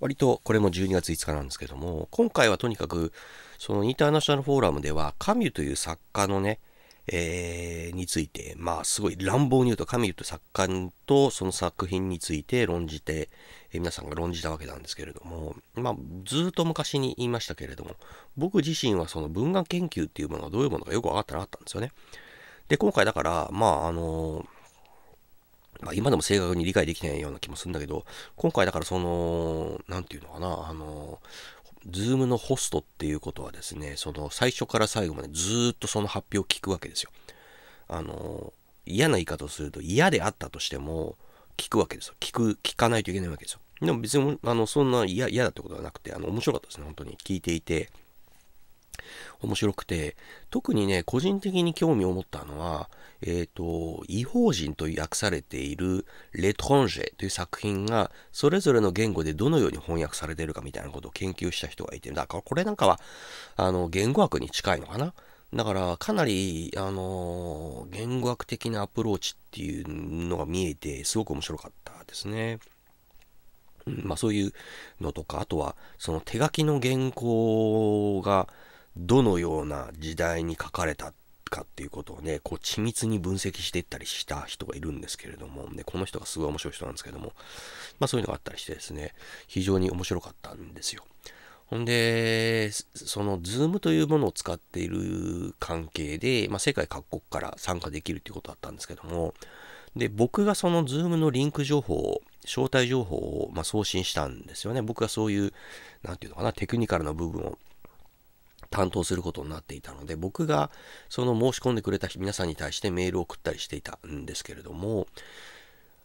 割とこれも12月5日なんですけども、今回はとにかく、そのインターナショナルフォーラムでは、カミュという作家のね、えー、について、まあすごい乱暴に言うと、カミュという作家とその作品について論じて、えー、皆さんが論じたわけなんですけれども、まあずっと昔に言いましたけれども、僕自身はその文学研究っていうものがどういうものかよく分かってなかったんですよね。で、今回だから、まああのーまあ、今でも正確に理解できないような気もするんだけど、今回だからその、なんていうのかな、あの、ズームのホストっていうことはですね、その最初から最後までずっとその発表を聞くわけですよ。あの、嫌な言い方をすると嫌であったとしても聞くわけですよ。聞く、聞かないといけないわけですよ。でも別に、あの、そんな嫌だってことはなくて、あの、面白かったですね、本当に。聞いていて、面白くて、特にね、個人的に興味を持ったのは、えっ、ー、と、異邦人と訳されている、レトンジェという作品が、それぞれの言語でどのように翻訳されているかみたいなことを研究した人がいてる。だから、これなんかは、あの、言語学に近いのかな。だから、かなり、あの、言語学的なアプローチっていうのが見えて、すごく面白かったですね。まあそういうのとか、あとは、その手書きの原稿が、どのような時代に書かれたかっていうことをね、こう緻密に分析していったりした人がいるんですけれども、ね、この人がすごい面白い人なんですけども、まあそういうのがあったりしてですね、非常に面白かったんですよ。ほんで、その Zoom というものを使っている関係で、まあ、世界各国から参加できるていうことだったんですけども、で、僕がその Zoom のリンク情報を、招待情報をま送信したんですよね。僕がそういう、なんていうのかな、テクニカルな部分を担当することになっていたので、僕がその申し込んでくれた皆さんに対してメールを送ったりしていたんですけれども、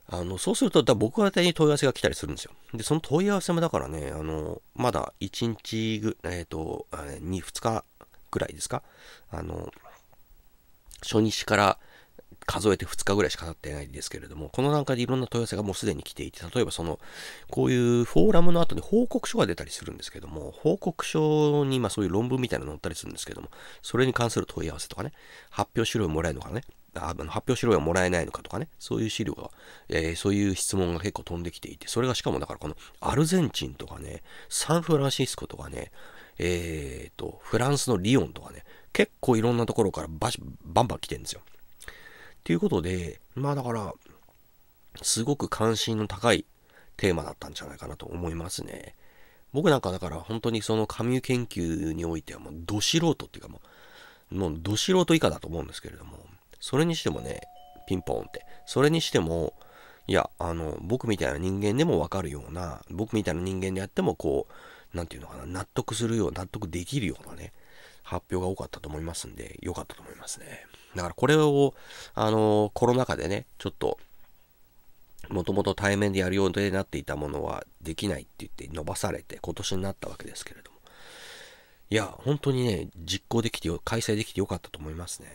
あの、そうすると、だ僕宛に問い合わせが来たりするんですよ。で、その問い合わせもだからね、あの、まだ1日ぐ、らい、えっ、ー、と、2、2日ぐらいですかあの、初日から数えて2日ぐらいしか経ってないんですけれども、この段階でいろんな問い合わせがもうすでに来ていて、例えばその、こういうフォーラムの後に報告書が出たりするんですけども、報告書にまそういう論文みたいなの載ったりするんですけども、それに関する問い合わせとかね、発表資料もらえるのかね、あの発表資料はもらえないのかとかね、そういう資料が、えー、そういう質問が結構飛んできていて、それがしかもだからこのアルゼンチンとかね、サンフランシスコとかね、えーと、フランスのリヨンとかね、結構いろんなところからババンバン来てるんですよ。っていうことで、まあだから、すごく関心の高いテーマだったんじゃないかなと思いますね。僕なんかだから本当にその加入研究においてはもうど素人っていうかもう、もうど素人以下だと思うんですけれども、それにしてもね、ピンポンって、それにしても、いや、あの、僕みたいな人間でもわかるような、僕みたいな人間であってもこう、なんていうのかな、納得するよう、納得できるようなね、発表が多かったと思いますんで、良かったと思いますね。だからこれを、あの、コロナ禍でね、ちょっと、もともと対面でやるようになっていたものはできないって言って伸ばされて今年になったわけですけれども。いや、本当にね、実行できてよ、開催できてよかったと思いますね。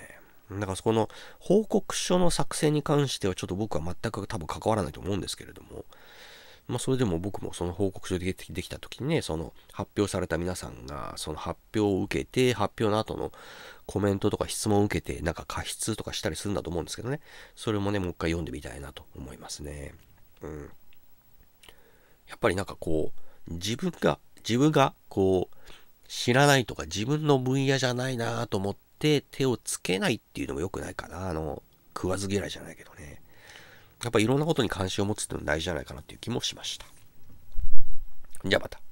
だからそこの報告書の作成に関してはちょっと僕は全く多分関わらないと思うんですけれども、まあそれでも僕もその報告書でできた時にね、その発表された皆さんがその発表を受けて、発表の後のコメントとか質問を受けて、なんか過失とかしたりするんだと思うんですけどね。それもね、もう一回読んでみたいなと思いますね。うん。やっぱりなんかこう、自分が、自分がこう、知らないとか自分の分野じゃないなと思って手をつけないっていうのも良くないかな。あの、食わず嫌いじゃないけどね。やっぱいろんなことに関心を持つっていうのも大事じゃないかなっていう気もしました。じゃあまた。